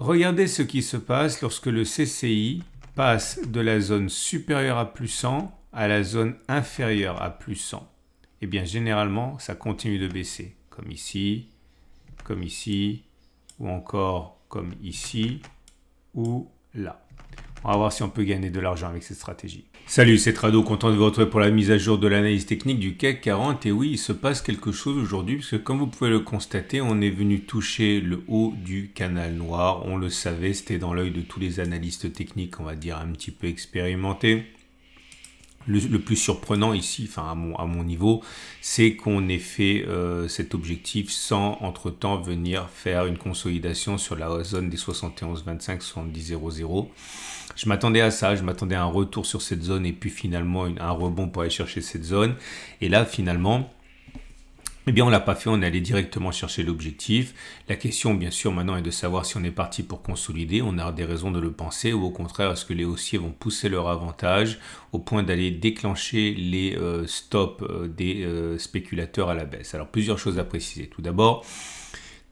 Regardez ce qui se passe lorsque le CCI passe de la zone supérieure à plus 100 à la zone inférieure à plus 100. Et eh bien généralement, ça continue de baisser, comme ici, comme ici, ou encore comme ici, ou là. On va voir si on peut gagner de l'argent avec cette stratégie. Salut, c'est Trado, content de vous retrouver pour la mise à jour de l'analyse technique du CAC 40. Et oui, il se passe quelque chose aujourd'hui, parce que comme vous pouvez le constater, on est venu toucher le haut du canal noir. On le savait, c'était dans l'œil de tous les analystes techniques, on va dire un petit peu expérimentés. Le, plus surprenant ici, enfin à mon, niveau, c'est qu'on ait fait euh, cet objectif sans entre-temps venir faire une consolidation sur la zone des 71, 25, 70, 0. Je m'attendais à ça, je m'attendais à un retour sur cette zone et puis finalement un rebond pour aller chercher cette zone. Et là, finalement, eh bien, on l'a pas fait, on est allé directement chercher l'objectif. La question, bien sûr, maintenant est de savoir si on est parti pour consolider, on a des raisons de le penser, ou au contraire, est-ce que les haussiers vont pousser leur avantage au point d'aller déclencher les euh, stops euh, des euh, spéculateurs à la baisse. Alors, plusieurs choses à préciser. Tout d'abord,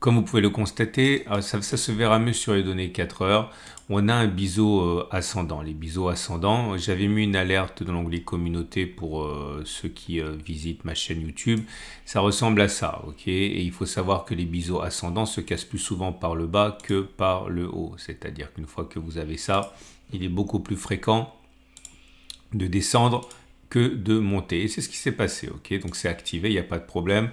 comme vous pouvez le constater, euh, ça, se verra mieux sur les données 4 heures. On a un biseau euh, ascendant. Les biseaux ascendants, j'avais mis une alerte dans l'onglet communauté pour euh, ceux qui visitent ma chaîne YouTube. Ça ressemble à ça, ok Et il faut savoir que les biseaux ascendants se cassent plus souvent par le bas que par le haut. C'est-à-dire qu'une fois que vous avez ça, il est beaucoup plus fréquent de descendre que de monter. c'est ce qui s'est passé, ok Donc c'est activé, il n'y a pas de problème.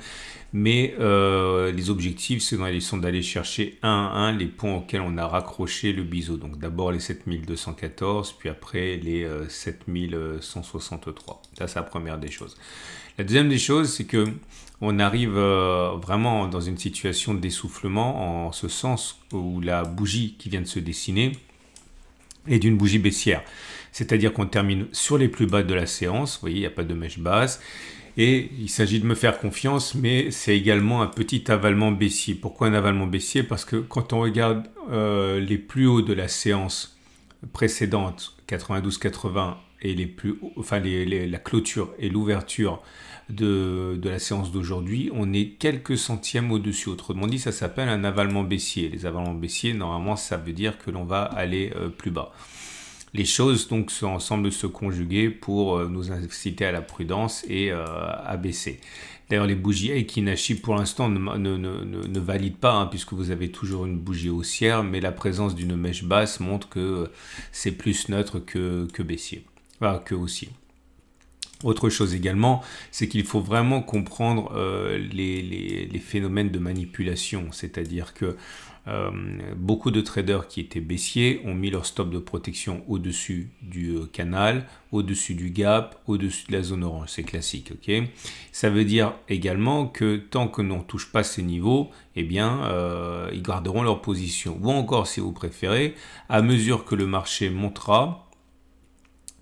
Mais euh, les objectifs, c'est sont d'aller chercher un à un les points auxquels on a raccroché le biseau. Donc d'abord les 7214, puis après les 7163. Euh, Ça, c'est la première des choses. La deuxième des choses, c'est que on arrive euh, vraiment dans une situation d'essoufflement en ce sens où la bougie qui vient de se dessiner est d'une bougie baissière c'est-à-dire qu'on termine sur les plus bas de la séance, vous voyez, il n'y a pas de mèche basse, et il s'agit de me faire confiance, mais c'est également un petit avalement baissier. Pourquoi un avalement baissier Parce que quand on regarde euh, les plus hauts de la séance précédente, 92-80, et les plus, enfin la clôture et l'ouverture de, la séance d'aujourd'hui, on est quelques centièmes au-dessus. Autrement dit, ça s'appelle un avalement baissier. Les avalements baissiers, normalement, ça veut dire que l'on va aller euh, plus bas les choses donc ensemble se conjuguer pour euh, nous inciter à la prudence et euh, à baisser. D'ailleurs, les bougies Aikinashi pour l'instant ne, ne, valident pas, hein, puisque vous avez toujours une bougie haussière, mais la présence d'une mèche basse montre que euh, c'est plus neutre que, baissier, que haussier. Autre chose également, c'est qu'il faut vraiment comprendre euh, les, phénomènes de manipulation, c'est-à-dire que euh, beaucoup de traders qui étaient baissiers ont mis leur stop de protection au-dessus du euh, canal, au-dessus du gap, au-dessus de la zone orange. C'est classique, ok Ça veut dire également que tant que ne touche pas ces niveaux, eh bien, ils garderont leur position. Ou encore, si vous préférez, à mesure que le marché montera,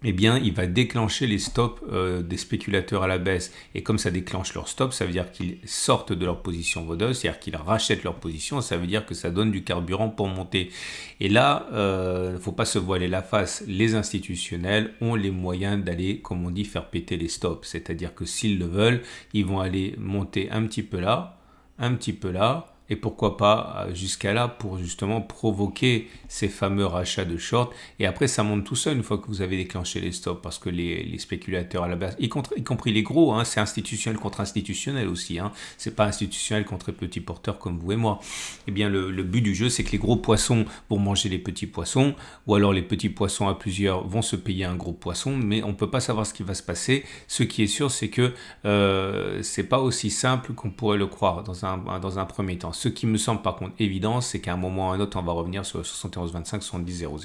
eh bien, il va déclencher les stops euh, des spéculateurs à la baisse. Et comme ça déclenche leurs stops, ça veut dire qu'ils sortent de leur position vodeuse, c'est-à-dire qu'ils rachètent leur position, ça veut dire que ça donne du carburant pour monter. Et là, il euh, ne faut pas se voiler la face. Les institutionnels ont les moyens d'aller, comme on dit, faire péter les stops. C'est-à-dire que s'ils le veulent, ils vont aller monter un petit peu là, un petit peu là, et pourquoi pas euh, jusqu'à là pour justement provoquer ces fameux rachats de short. Et après, ça monte tout seul une fois que vous avez déclenché les stops parce que les, spéculateurs à la base, y, compris les gros, hein, c'est institutionnel contre institutionnel aussi. Hein, c'est pas institutionnel contre les petits porteurs comme vous et moi. Eh bien, le, but du jeu, c'est que les gros poissons vont manger les petits poissons ou alors les petits poissons à plusieurs vont se payer un gros poisson, mais on ne peut pas savoir ce qui va se passer. Ce qui est sûr, c'est que euh, c'est pas aussi simple qu'on pourrait le croire dans un, dans un premier temps. Ce qui me semble par contre évident, c'est qu'à un moment ou à un autre, on va revenir sur le 71 25 70 00.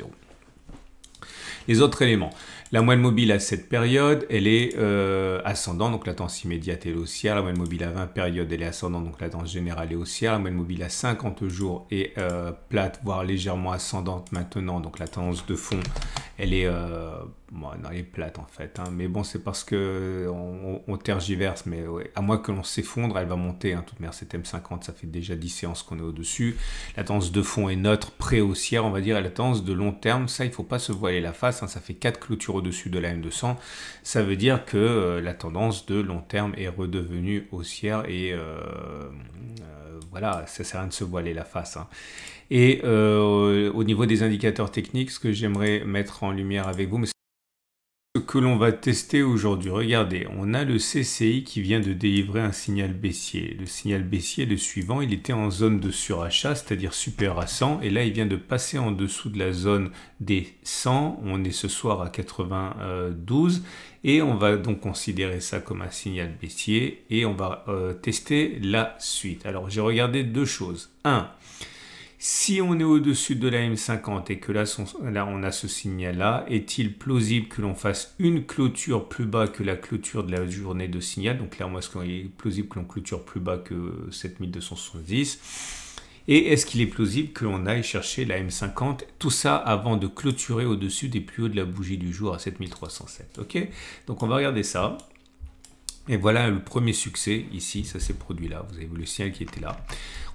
Les autres éléments. La moyenne mobile à cette période, elle est ascendante, donc la tendance immédiate est haussière. La moyenne mobile à 20 périodes, elle est euh, ascendante, donc la tendance générale est haussière. La moyenne mobile à 50 jours est euh, plate, voire légèrement ascendante maintenant, donc la tendance de fond elle est, euh, bon, plate en fait. Hein. mais bon, c'est parce que on, tergiverse. Mais à moins que l'on s'effondre, elle va monter. Hein, toute manière, c'est M50, ça fait déjà 10 séances qu'on est au-dessus. La tendance de fond est neutre, pré-haussière, on va dire. Et la tendance de long terme, ça, il faut pas se voiler la face. Hein. ça fait 4 clôtures au-dessus de la M200. Ça veut dire que euh, la tendance de long terme est redevenue haussière et euh, voilà, ça sert à rien de se voiler la face. Hein. Et euh, au niveau des indicateurs techniques, ce que j'aimerais mettre en lumière avec vous, que l'on va tester aujourd'hui. Regardez, on a le CCI qui vient de délivrer un signal baissier. Le signal baissier, le suivant, il était en zone de surachat, c'est-à-dire supérieur à 100, et là il vient de passer en dessous de la zone des 100. On est ce soir à 92, et on va donc considérer ça comme un signal baissier, et on va euh, tester la suite. Alors j'ai regardé deux choses. 1. Si on est au-dessus de la M50 et que là, on a ce signal-là, est-il plausible que l'on fasse une clôture plus bas que la clôture de la journée de signal Donc clairement, est-ce qu'il est plausible que l'on clôture plus bas que 7270 et est-ce qu'il est plausible que l'on aille chercher la M50 Tout ça avant de clôturer au-dessus des plus hauts de la bougie du jour à 7307. Ok Donc on va regarder ça. Et voilà le premier succès ici, ça s'est produit là. Vous avez vu le signal qui était là.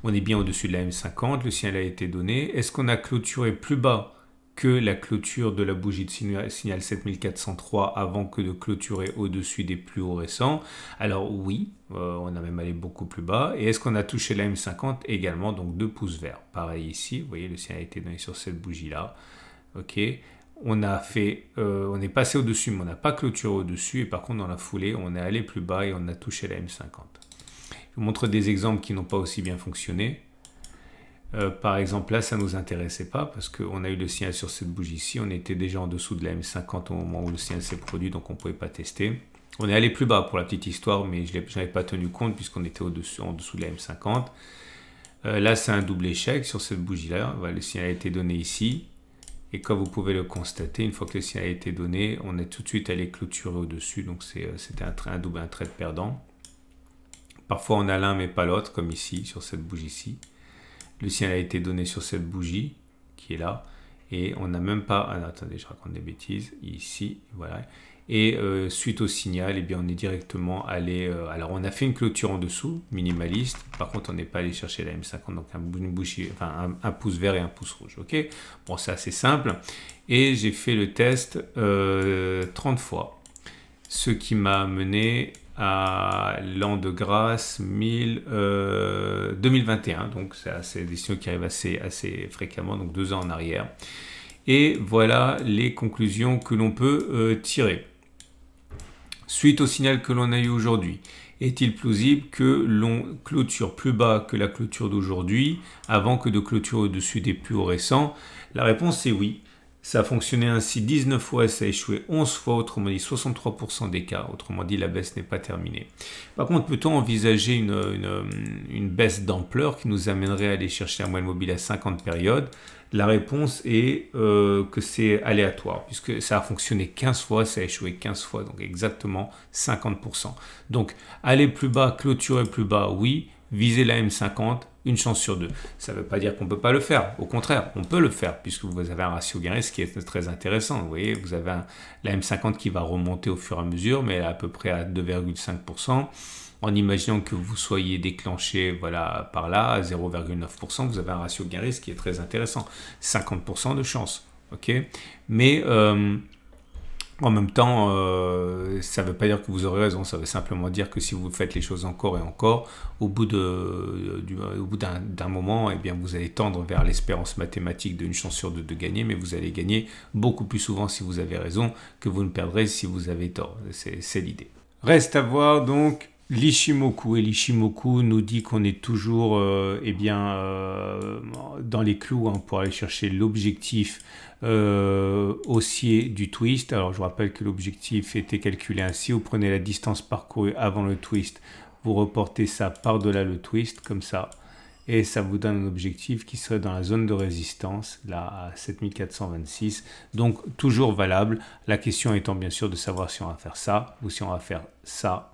On est bien au-dessus de la M50, le signal a été donné. Est-ce qu'on a clôturé plus bas que la clôture de la bougie de signal 7403 avant que de clôturer au-dessus des plus hauts récents Alors oui, euh, on a même allé beaucoup plus bas. Et est-ce qu'on a touché la M50 également Donc deux pouces verts. Pareil ici, vous voyez le signal a été donné sur cette bougie là. Ok on a fait, euh, on est passé au-dessus, mais on n'a pas clôturé au-dessus. Et par contre, dans la foulée, on est allé plus bas et on a touché la M50. Je vous montre des exemples qui n'ont pas aussi bien fonctionné. Euh, par exemple, là, ça ne nous intéressait pas parce qu'on a eu le signal sur cette bougie ici. On était déjà en dessous de la M50 au moment où le signal s'est produit, donc on ne pouvait pas tester. On est allé plus bas pour la petite histoire, mais je n'avais pas tenu compte puisqu'on était au dessus, en dessous de la M50. Euh, là, c'est un double échec sur cette bougie-là. le signal a été donné ici. Et comme vous pouvez le constater, une fois que le sien a été donné, on est tout de suite allé clôturer au-dessus. Donc euh, c'était un, double, un trait de perdant. Parfois on a l'un mais pas l'autre, comme ici, sur cette bougie ci Le sien a été donné sur cette bougie qui est là. Et on n'a même pas... Ah, attendez, je raconte des bêtises. Ici, voilà. Et euh, suite au signal, et eh bien, on est directement allé... Euh, alors, on a fait une clôture en dessous, minimaliste. Par contre, on n'est pas allé chercher la M50, donc un, enfin, un, pouce vert et un pouce rouge. OK Bon, c'est assez simple. Et j'ai fait le test 30 euh, fois. Ce qui m'a amené à l'an de grâce 1000, 2021. Euh, donc c'est des signaux qui arrivent assez, assez fréquemment, donc deux ans en arrière. Et voilà les conclusions que l'on peut euh, tirer. Suite au signal que l'on a eu aujourd'hui, est-il plausible que l'on clôture plus bas que la clôture d'aujourd'hui avant que de clôture au-dessus des plus hauts récents La réponse est oui. Ça a fonctionné ainsi 19 fois ça a échoué 11 fois, autrement dit 63% des cas. Autrement dit, la baisse n'est pas terminée. Par contre, peut-on envisager une, baisse d'ampleur qui nous amènerait à aller chercher un moyen mobile à 50 périodes La réponse est euh, que c'est aléatoire, puisque ça a fonctionné 15 fois, ça a échoué 15 fois, donc exactement 50%. Donc, aller plus bas, clôturer plus bas, oui, Viser la M50, une chance sur deux. Ça ne veut pas dire qu'on ne peut pas le faire. Au contraire, on peut le faire, puisque vous avez un ratio gain-risque qui est très intéressant. Vous voyez, vous avez un, la M50 qui va remonter au fur et à mesure, mais à peu près à 2,5%. En imaginant que vous soyez déclenché voilà, par là, à 0,9%, vous avez un ratio gain-risque qui est très intéressant. 50% de chance. ok Mais... Euh, en même temps, euh, ça ne veut pas dire que vous aurez raison, ça veut simplement dire que si vous faites les choses encore et encore, au bout d'un moment, eh bien, vous allez tendre vers l'espérance mathématique d'une chance sur deux de gagner, mais vous allez gagner beaucoup plus souvent si vous avez raison que vous ne perdrez si vous avez tort. C'est l'idée. Reste à voir donc L'Ishimoku et l'Ishimoku nous dit qu'on est toujours euh, eh bien, euh, dans les clous on hein, pour aller chercher l'objectif euh, haussier du twist. Alors je vous rappelle que l'objectif était calculé ainsi, vous prenez la distance parcourue avant le twist, vous reportez ça par-delà le twist, comme ça, et ça vous donne un objectif qui serait dans la zone de résistance, là à 7426, donc toujours valable, la question étant bien sûr de savoir si on va faire ça ou si on va faire ça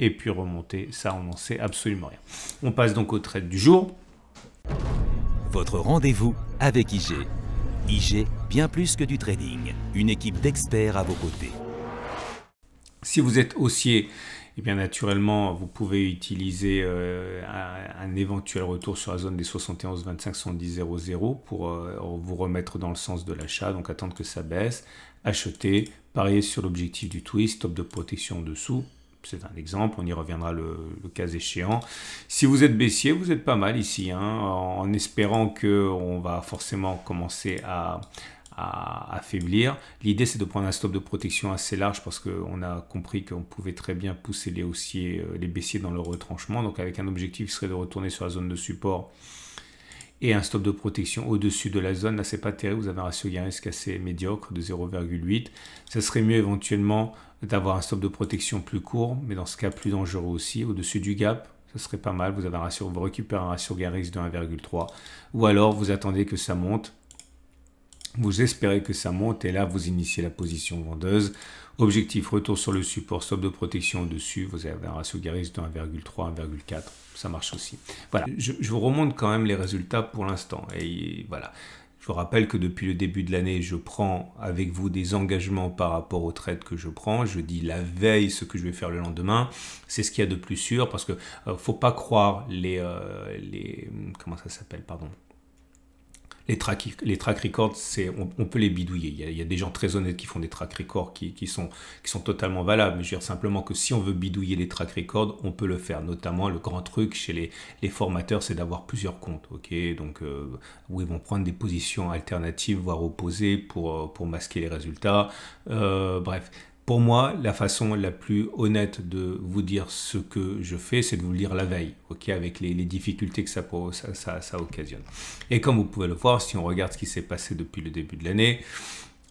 et puis remonter, ça on n'en sait absolument rien. On passe donc au trade du jour. Votre rendez-vous avec IG. IG, bien plus que du trading, une équipe d'experts à vos côtés. Si vous êtes haussier, et eh bien naturellement, vous pouvez utiliser euh, un, éventuel retour sur la zone des 71, 25, 70, 00 pour euh, vous remettre dans le sens de l'achat, donc attendre que ça baisse, acheter, parier sur l'objectif du twist, top de protection en dessous, c'est un exemple, on y reviendra le, cas échéant. Si vous êtes baissier, vous êtes pas mal ici, hein, en espérant qu'on va forcément commencer à, affaiblir. L'idée, c'est de prendre un stop de protection assez large parce qu'on a compris qu'on pouvait très bien pousser les haussiers, euh, les baissiers dans le retranchement. Donc avec un objectif qui serait de retourner sur la zone de support et un stop de protection au-dessus de la zone. Là, c'est pas terrible, vous avez un ratio gain risque assez médiocre de 0,8. Ça serait mieux éventuellement d'avoir un stop de protection plus court, mais dans ce cas plus dangereux aussi, au-dessus du gap. Ça serait pas mal, vous, avez un ratio, vous récupérez un ratio gain risque de 1,3. Ou alors, vous attendez que ça monte, vous espérez que ça monte et là, vous initiez la position vendeuse Objectif retour sur le support, stop de protection au-dessus, vous avez un ratio guérisse de 1,3, 1,4, ça marche aussi. Voilà, je, vous remonte quand même les résultats pour l'instant. Et voilà, je vous rappelle que depuis le début de l'année, je prends avec vous des engagements par rapport aux trades que je prends. Je dis la veille ce que je vais faire le lendemain. C'est ce qu'il y a de plus sûr parce que euh, faut pas croire les, euh, les comment ça s'appelle, pardon, les track, les records, c'est, on, peut les bidouiller. Il y, a, des gens très honnêtes qui font des track records qui, sont, qui sont totalement valables. je veux dire simplement que si on veut bidouiller les track records, on peut le faire. Notamment, le grand truc chez les, formateurs, c'est d'avoir plusieurs comptes. ok Donc, euh, où ils vont prendre des positions alternatives, voire opposées, pour, euh, pour masquer les résultats. Euh, bref, pour moi, la façon la plus honnête de vous dire ce que je fais, c'est de vous le dire la veille, ok, avec les, difficultés que ça, ça, occasionne. Et comme vous pouvez le voir, si on regarde ce qui s'est passé depuis le début de l'année,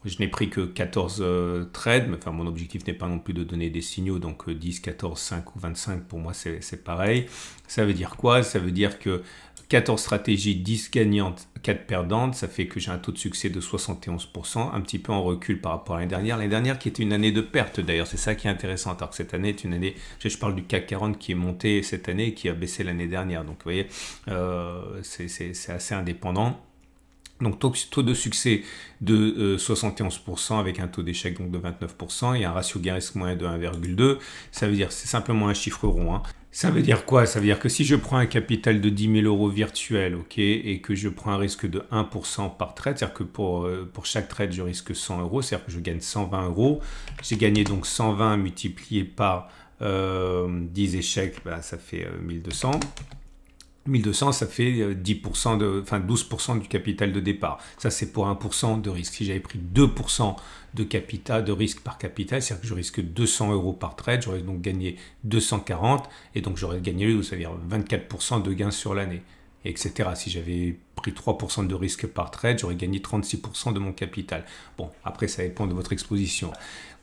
je n'ai pris que 14 euh, trades, mais enfin mon objectif n'est pas non plus de donner des signaux, donc 10, 14, 5 ou 25 pour moi c'est pareil. Ça veut dire quoi Ça veut dire que 14 stratégies, 10 gagnantes, 4 perdantes, ça fait que j'ai un taux de succès de 71%, un petit peu en recul par rapport à l'année dernière. L'année dernière qui était une année de perte d'ailleurs, c'est ça qui est intéressant, alors que cette année est une année, je parle du CAC 40 qui est monté cette année et qui a baissé l'année dernière. Donc vous voyez, euh, c'est assez indépendant. Donc taux de succès de 71% euh, avec un taux d'échec donc de 29% et un ratio gain risque moyen de 1,2. Ça veut dire, c'est simplement un chiffre rond. Hein. Ça veut dire quoi Ça veut dire que si je prends un capital de 10 000 euros virtuel, ok, et que je prends un risque de 1% par trade, c'est-à-dire que pour, euh, pour chaque trade, je risque 100 euros, c'est-à-dire que je gagne 120 euros. J'ai gagné donc 120 multiplié par 10 euh, échecs, bah, ça fait 1200. 1200, ça fait 10% euh, de, enfin 12% du capital de départ. Ça, c'est pour 1% de risque. Si j'avais pris 2% de capital, de risque par capital, c'est-à-dire que je risque 200 euros par trade, j'aurais donc gagné 240 et donc j'aurais gagné, vous savez, 24% de gains sur l'année etc. Si j'avais pris 3% de risque par trade, j'aurais gagné 36% de mon capital. Bon, après, ça dépend de votre exposition.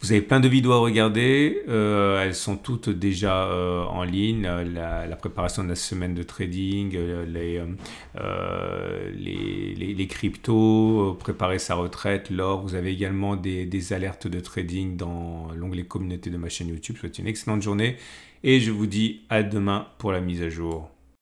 Vous avez plein de vidéos à regarder, euh, elles sont toutes déjà euh, en ligne, la, préparation de la semaine de trading, euh, les, cryptos, préparer sa retraite, l'or, vous avez également des, alertes de trading dans l'onglet communauté de ma chaîne YouTube. Je souhaite une excellente journée et je vous dis à demain pour la mise à jour.